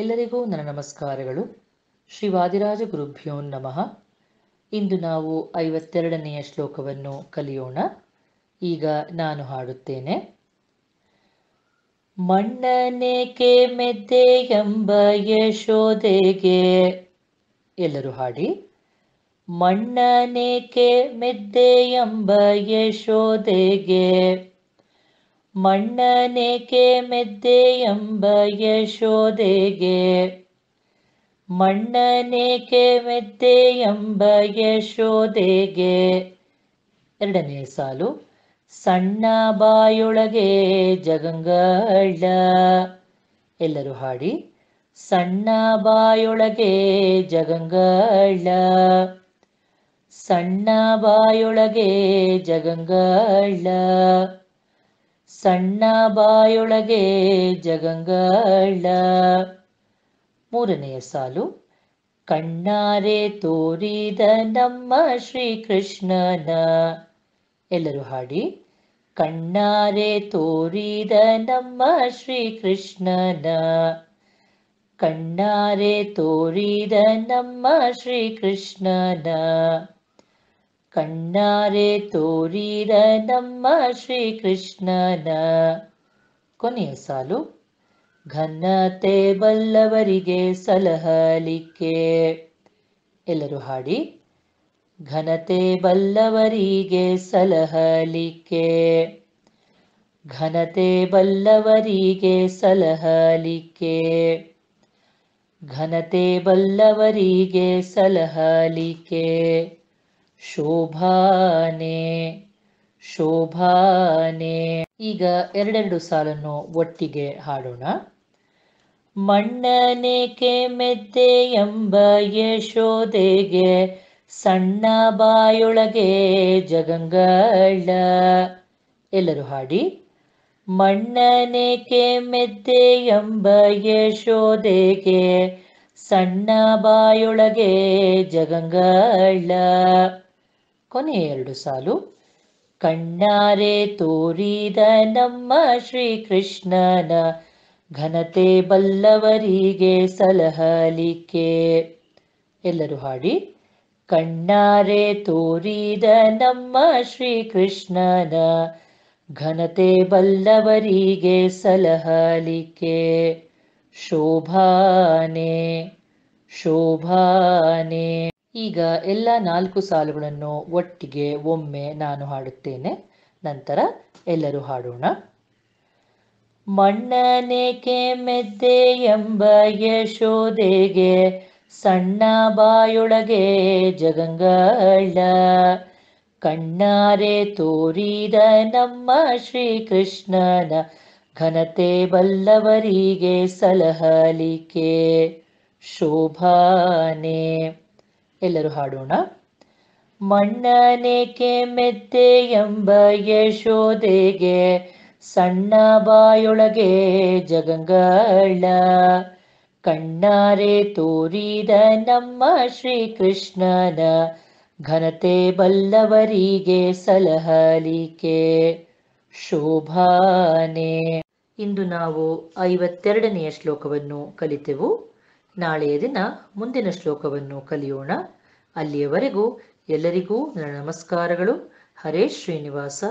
ಎಲ್ಲರಿಗೂ ನನ್ನ ನಮಸ್ಕಾರಗಳು ಶ್ರೀ ವಾದಿರಾಜ ಗುರುಭ್ಯೋ ನಮಃ ಇಂದು ನಾವು ಐವತ್ತೆರಡನೆಯ ಶ್ಲೋಕವನ್ನು ಕಲಿಯೋಣ ಈಗ ನಾನು ಹಾಡುತ್ತೇನೆ ಮಣ್ಣನೇಕೆ ಮೆದ್ದೆ ಎಂಬ ಯಶೋದೆಗೆ ಎಲ್ಲರೂ ಹಾಡಿ ಮಣ್ಣನೇಕೆ ಮೆದ್ದೆ ಎಂಬ ಯಶೋದೆಗೆ ಮಣ್ಣನೇಕೆ ಮೆದ್ದೆ ಎಂಬ ಯಶೋದೆಗೆ ಮಣ್ಣನೇಕೆ ಮೆದ್ದೆ ಎಂಬ ಯಶೋದೆಗೆ ಎರಡನೇ ಸಾಲು ಸಣ್ಣ ಬಾಯೊಳಗೆ ಜಗಂಗಳ ಎಲ್ಲರೂ ಹಾಡಿ ಸಣ್ಣ ಬಾಯೊಳಗೆ ಜಗಂಗಳ ಸಣ್ಣ ಬಾಯೊಳಗೆ ಜಗಂಗಳ ಸಣ್ಣ ಬಾಯೊಳಗೆ ಜಗಂಗಳ ಮೂರನೆಯ ಸಾಲು ಕಣ್ಣಾರೆ ತೋರಿದ ನಮ್ಮ ಶ್ರೀಕೃಷ್ಣನ ಎಲ್ಲರೂ ಹಾಡಿ ಕಣ್ಣಾರೆ ತೋರಿದ ನಮ್ಮ ಶ್ರೀಕೃಷ್ಣನ ಕಣ್ಣಾರೆ ತೋರಿದ ನಮ್ಮ ಶ್ರೀಕೃಷ್ಣನ ಕಣ್ಣಾರೆ ತೋರಿರ ನಮ್ಮ ಶ್ರೀಕೃಷ್ಣನ ಕೊನೆಯ ಸಾಲು ಘನತೆ ಬಲ್ಲವರಿಗೆ ಸಲಹಲಿಕ್ಕೆ ಎಲ್ಲರೂ ಹಾಡಿ ಘನತೆ ಬಲ್ಲವರಿಗೆ ಸಲಹಲಿಕೆ. ಘನತೆ ಬಲ್ಲವರಿಗೆ ಸಲಹಲಿಕೆ ಘನತೆ ಬಲ್ಲವರಿಗೆ ಸಲಹಲಿಕೆ ಶೋಭಾನೆ ಶೋಭಾನೆ ಈಗ ಎರಡೆರಡು ಸಾಲನ್ನು ಒಟ್ಟಿಗೆ ಹಾಡೋಣ ಮಣ್ಣನೇಕೆ ಮೆದ್ದೆ ಎಂಬ ಯಶೋದೆಗೆ ಸಣ್ಣ ಬಾಯೊಳಗೆ ಜಗಂಗಳ ಎಲ್ಲರೂ ಹಾಡಿ ಮಣ್ಣನೇಕೆ ಮೆದ್ದೆ ಎಂಬ ಯಶೋದೆಗೆ ಸಣ್ಣ ಬಾಯೊಳಗೆ ಜಗಂಗಳ ಕೊನೆ ಎರಡು ಸಾಲು ಕಣ್ಣಾರೆ ತೋರಿದ ನಮ್ಮ ಶ್ರೀಕೃಷ್ಣನ ಘನತೆ ಬಲ್ಲವರಿಗೆ ಸಲಹಲಿಕೆ ಎಲ್ಲರೂ ಹಾಡಿ ಕಣ್ಣಾರೆ ತೋರಿದ ನಮ್ಮ ಶ್ರೀಕೃಷ್ಣನ ಘನತೆ ಬಲ್ಲವರಿಗೆ ಸಲಹಲಿಕೆ ಶೋಭಾನೆ ಶೋಭಾನೆ ಈಗ ಎಲ್ಲ ನಾಲ್ಕು ಸಾಲುಗಳನ್ನು ಒಟ್ಟಿಗೆ ಒಮ್ಮೆ ನಾನು ಹಾಡುತ್ತೇನೆ ನಂತರ ಎಲ್ಲರೂ ಹಾಡೋಣ ಮಣ್ಣನೇಕೆ ಮೆದ್ದೆ ಎಂಬ ಯಶೋದೆಗೆ ಸಣ್ಣ ಬಾಯೊಳಗೆ ಜಗಂಗಳ ಕಣ್ಣಾರೆ ತೋರಿದ ನಮ್ಮ ಶ್ರೀಕೃಷ್ಣನ ಘನತೆ ಬಲ್ಲವರಿಗೆ ಸಲಹಲಿಕೆ ಶೋಭಾನೆ ಎಲ್ಲರೂ ಹಾಡೋಣ ಮಣ್ಣನೇಕೆ ಮೆತ್ತೆ ಎಂಬ ಯಶೋದೆಗೆ ಸಣ್ಣ ಬಾಯೊಳಗೆ ಜಗಂಗಳ ಕಣ್ಣಾರೆ ತೋರಿದ ನಮ್ಮ ಶ್ರೀಕೃಷ್ಣನ ಘನತೆ ಬಲ್ಲವರಿಗೆ ಸಲಹಲಿಕೆ ಶೋಭಾನೆ ಇಂದು ನಾವು ಐವತ್ತೆರಡನೆಯ ಶ್ಲೋಕವನ್ನು ಕಲಿತೆವು ನಾಳೆಯ ದಿನ ಮುಂದಿನ ಶ್ಲೋಕವನ್ನು ಕಲಿಯೋಣ ಅಲ್ಲಿಯವರೆಗೂ ಎಲ್ಲರಿಗೂ ನನ್ನ ನಮಸ್ಕಾರಗಳು ಹರೇಶ್ ಶ್ರೀನಿವಾಸ